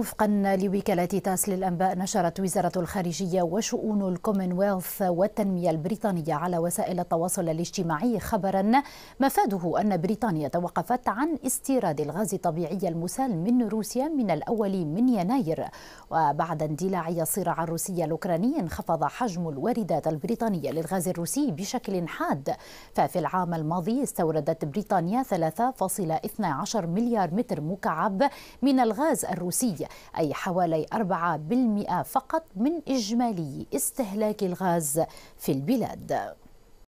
وفقا لوكالة تاس للأنباء نشرت وزارة الخارجية وشؤون الكومنولث والتنمية البريطانية على وسائل التواصل الاجتماعي خبرا مفاده أن بريطانيا توقفت عن استيراد الغاز الطبيعي المسال من روسيا من الأول من يناير وبعد اندلاع الصراع الروسي الأوكراني انخفض حجم الواردات البريطانية للغاز الروسي بشكل حاد ففي العام الماضي استوردت بريطانيا 3.12 مليار متر مكعب من الغاز الروسي أي حوالي 4% فقط من إجمالي استهلاك الغاز في البلاد